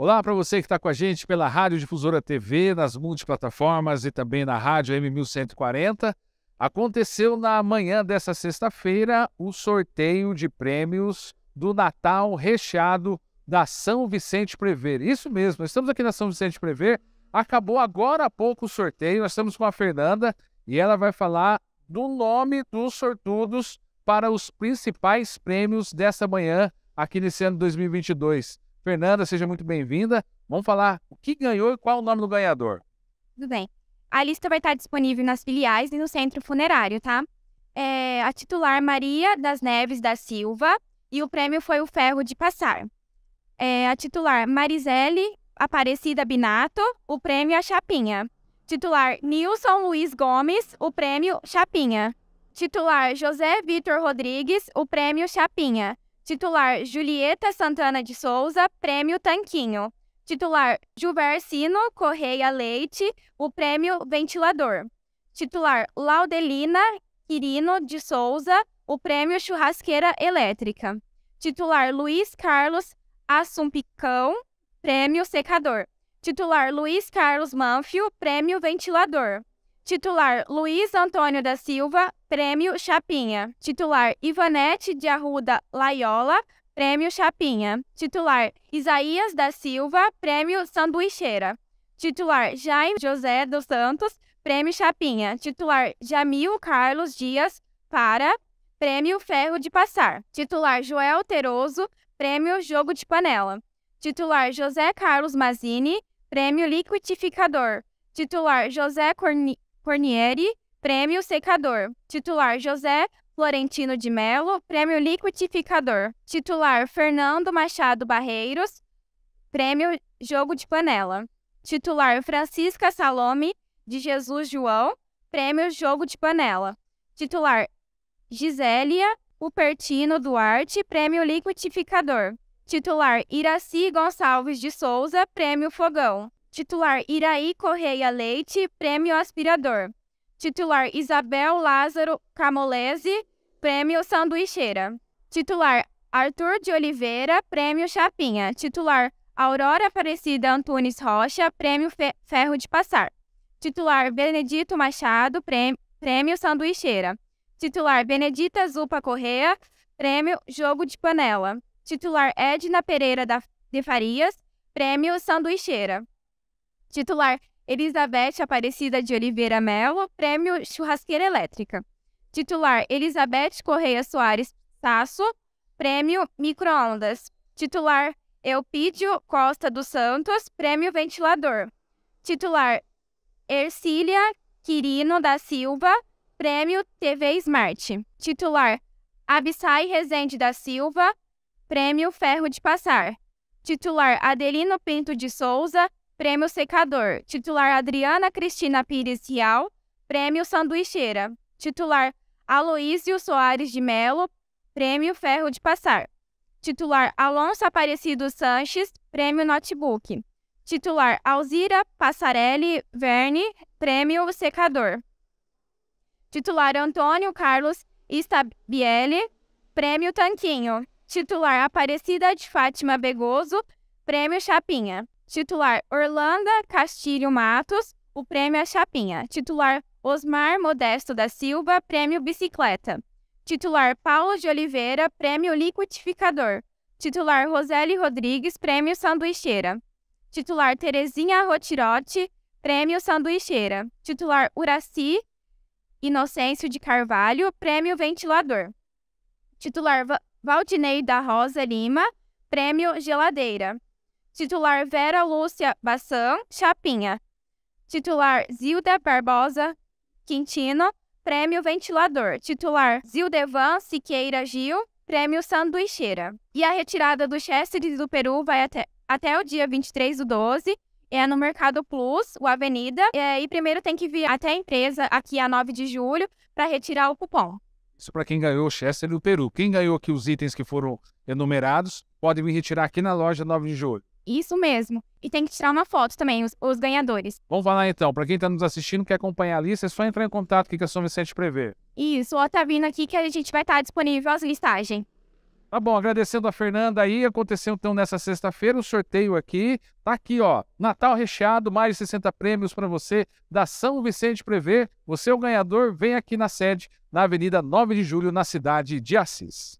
Olá para você que está com a gente pela Rádio Difusora TV, nas multiplataformas e também na Rádio M1140. Aconteceu na manhã dessa sexta-feira o sorteio de prêmios do Natal recheado da São Vicente Prever. Isso mesmo, estamos aqui na São Vicente Prever. Acabou agora há pouco o sorteio, nós estamos com a Fernanda e ela vai falar do nome dos sortudos para os principais prêmios dessa manhã aqui nesse ano 2022. Fernanda, seja muito bem-vinda. Vamos falar o que ganhou e qual o nome do ganhador. Tudo bem. A lista vai estar disponível nas filiais e no centro funerário, tá? É, a titular Maria das Neves da Silva e o prêmio foi o Ferro de Passar. É, a titular Marisele Aparecida Binato, o prêmio a é Chapinha. Titular Nilson Luiz Gomes, o prêmio Chapinha. Titular José Vitor Rodrigues, o prêmio Chapinha. Titular Julieta Santana de Souza, prêmio Tanquinho. Titular Gilbercino Correia Leite, o prêmio Ventilador. Titular Laudelina Quirino de Souza, o prêmio Churrasqueira Elétrica. Titular Luiz Carlos Assumpicão, prêmio Secador. Titular Luiz Carlos Manfio, prêmio Ventilador. Titular Luiz Antônio da Silva, Prêmio Chapinha. Titular Ivanete de Arruda Laiola, Prêmio Chapinha. Titular Isaías da Silva, Prêmio Sanduicheira. Titular Jaime José dos Santos, Prêmio Chapinha. Titular Jamil Carlos Dias, para Prêmio Ferro de Passar. Titular Joel Teroso, Prêmio Jogo de Panela. Titular José Carlos Mazini, Prêmio Liquidificador. Titular José Corni Cornieri, Prêmio Secador, titular José Florentino de Melo, Prêmio Liquidificador, titular Fernando Machado Barreiros, Prêmio Jogo de Panela, titular Francisca Salome de Jesus João, Prêmio Jogo de Panela, titular Gisélia Upertino Duarte, Prêmio Liquidificador, titular Iraci Gonçalves de Souza, Prêmio Fogão, titular Iraí Correia Leite, Prêmio Aspirador. Titular Isabel Lázaro Camolese, prêmio Sanduicheira. Titular Arthur de Oliveira, prêmio Chapinha. Titular Aurora Aparecida Antunes Rocha, prêmio Fe Ferro de Passar. Titular Benedito Machado, prêmio, prêmio Sanduicheira. Titular Benedita Zupa Correa, prêmio Jogo de Panela. Titular Edna Pereira da, de Farias, prêmio Sanduicheira. Titular Elizabeth Aparecida de Oliveira Melo, Prêmio Churrasqueira Elétrica. Titular Elizabeth Correia Soares Sasso, Prêmio Microondas. Titular Eupídio Costa dos Santos, Prêmio Ventilador. Titular Ercília Quirino da Silva, Prêmio TV Smart. Titular Abissai Rezende da Silva, Prêmio Ferro de Passar. Titular Adelino Pinto de Souza, Prêmio Secador, titular Adriana Cristina Pires Rial, Prêmio Sanduicheira, titular Aloísio Soares de Melo, Prêmio Ferro de Passar, titular Alonso Aparecido Sanches, Prêmio Notebook, titular Alzira Passarelli Verne, Prêmio Secador, titular Antônio Carlos Stabielli, Prêmio Tanquinho, titular Aparecida de Fátima Begoso, Prêmio Chapinha. Titular Orlando Castilho Matos, o prêmio a Chapinha. Titular Osmar Modesto da Silva, prêmio Bicicleta. Titular Paulo de Oliveira, prêmio Liquidificador. Titular Roseli Rodrigues, prêmio Sanduicheira. Titular Terezinha Rotirote, prêmio Sanduicheira. Titular Uraci Inocêncio de Carvalho, prêmio Ventilador. Titular Valdinei da Rosa Lima, prêmio Geladeira. Titular Vera Lúcia Bassan Chapinha. Titular Zilda Barbosa Quintino, Prêmio Ventilador. Titular Zildevan Siqueira Gil, Prêmio Sanduicheira. E a retirada do Chester do Peru vai até, até o dia 23 do 12. É no Mercado Plus, o Avenida. É, e primeiro tem que vir até a empresa aqui a 9 de julho para retirar o cupom. Isso para quem ganhou o Chester do Peru. Quem ganhou aqui os itens que foram enumerados, pode vir retirar aqui na loja 9 de julho. Isso mesmo. E tem que tirar uma foto também, os, os ganhadores. Vamos falar então. Para quem está nos assistindo, quer acompanhar a lista, é só entrar em contato aqui com a São Vicente Prever. Isso, ó, tá vindo aqui que a gente vai estar tá disponível as listagens. Tá bom, agradecendo a Fernanda aí. Aconteceu então nessa sexta-feira o um sorteio aqui. Tá aqui, ó. Natal recheado, mais de 60 prêmios para você da São Vicente Prever. Você é o ganhador, vem aqui na sede, na Avenida 9 de Julho, na cidade de Assis.